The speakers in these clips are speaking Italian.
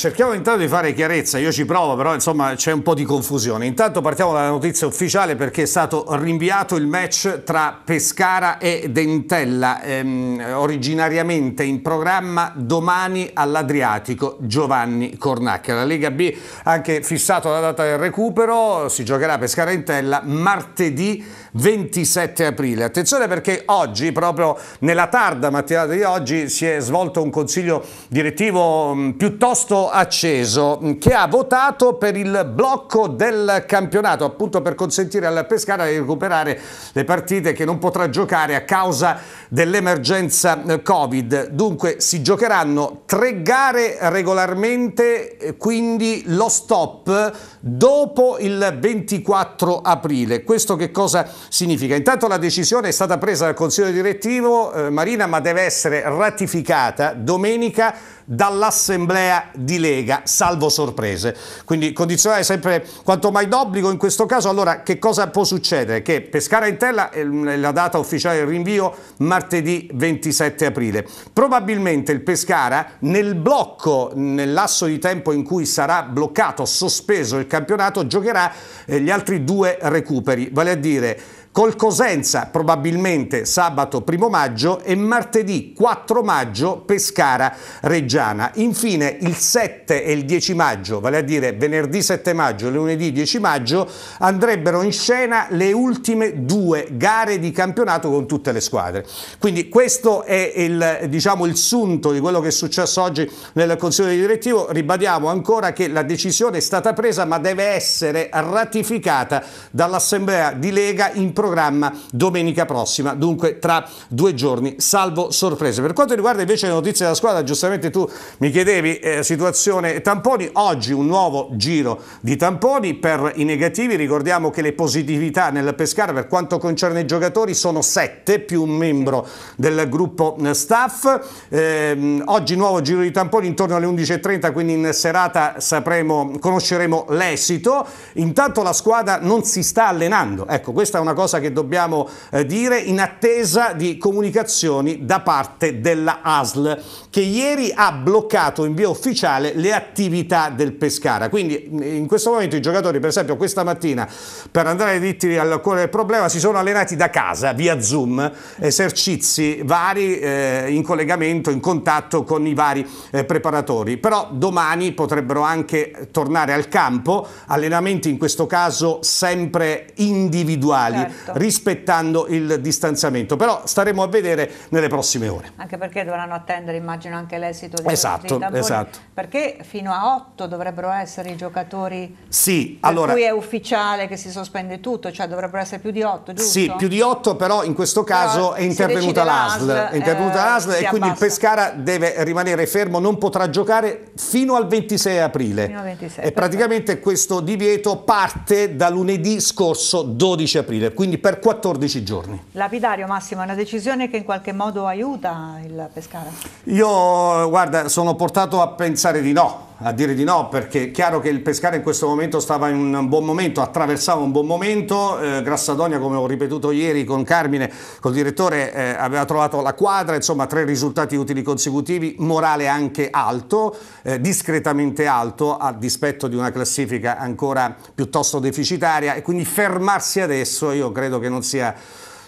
Cerchiamo intanto di fare chiarezza, io ci provo, però insomma c'è un po' di confusione. Intanto partiamo dalla notizia ufficiale perché è stato rinviato il match tra Pescara e Dentella, ehm, originariamente in programma domani all'Adriatico Giovanni Cornacchia. La Lega B ha anche fissato la data del recupero, si giocherà Pescara-Dentella martedì 27 aprile. Attenzione perché oggi, proprio nella tarda mattinata di oggi, si è svolto un consiglio direttivo mm, piuttosto acceso mm, che ha votato per il blocco del campionato, appunto per consentire alla Pescara di recuperare le partite che non potrà giocare a causa dell'emergenza eh, Covid. Dunque si giocheranno tre gare regolarmente, eh, quindi lo stop dopo il 24 aprile. Questo che cosa significa intanto la decisione è stata presa dal Consiglio direttivo, eh, Marina, ma deve essere ratificata domenica dall'assemblea di Lega, salvo sorprese. Quindi condizionare sempre quanto mai d'obbligo in questo caso. Allora, che cosa può succedere? Che Pescara Intella è la data ufficiale del rinvio martedì 27 aprile. Probabilmente il Pescara nel blocco, nel lasso di tempo in cui sarà bloccato, sospeso il campionato, giocherà eh, gli altri due recuperi, vale a dire Col Cosenza probabilmente sabato 1 maggio e martedì 4 maggio Pescara Reggiana. Infine il 7 e il 10 maggio, vale a dire venerdì 7 maggio e lunedì 10 maggio, andrebbero in scena le ultime due gare di campionato con tutte le squadre. Quindi questo è il, diciamo, il sunto di quello che è successo oggi nel Consiglio di direttivo. Ribadiamo ancora che la decisione è stata presa ma deve essere ratificata dall'Assemblea di Lega in programma domenica prossima, dunque tra due giorni, salvo sorprese. Per quanto riguarda invece le notizie della squadra, giustamente tu mi chiedevi eh, situazione tamponi, oggi un nuovo giro di tamponi per i negativi, ricordiamo che le positività nel Pescara per quanto concerne i giocatori sono 7 più un membro del gruppo eh, staff, eh, oggi nuovo giro di tamponi intorno alle 11.30, quindi in serata sapremo, conosceremo l'esito, intanto la squadra non si sta allenando, ecco questa è una cosa cosa che dobbiamo eh, dire in attesa di comunicazioni da parte della ASL che ieri ha bloccato in via ufficiale le attività del Pescara. Quindi in questo momento i giocatori, per esempio questa mattina, per andare dritti al cuore del problema, si sono allenati da casa via Zoom, esercizi vari eh, in collegamento, in contatto con i vari eh, preparatori. Però domani potrebbero anche tornare al campo, allenamenti in questo caso sempre individuali. Certo tutto. Certo. rispettando il distanziamento. Però staremo a vedere nelle prossime ore. Anche perché dovranno attendere, immagino, anche l'esito del esatto, tamponi, esatto. Perché fino a 8 dovrebbero essere i giocatori sì, per allora, cui è ufficiale che si sospende tutto, cioè dovrebbero essere più di 8, giusto? Sì, più di 8, però in questo caso però è intervenuta l'ASL, è intervenuta eh, l'ASL e quindi abbassa. il Pescara deve rimanere fermo, non potrà giocare fino al 26 aprile. Al 26, e praticamente questo divieto parte da lunedì scorso 12 aprile, quindi quindi per 14 giorni. Lapidario Massimo, è una decisione che in qualche modo aiuta il Pescara? Io guarda, sono portato a pensare di no, a dire di no perché è chiaro che il Pescara in questo momento stava in un buon momento, attraversava un buon momento, eh, Grassadonia come ho ripetuto ieri con Carmine, col direttore eh, aveva trovato la quadra, insomma tre risultati utili consecutivi, morale anche alto, eh, discretamente alto a dispetto di una classifica ancora piuttosto deficitaria e quindi fermarsi adesso io credo che non sia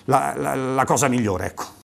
la, la, la cosa migliore. Ecco.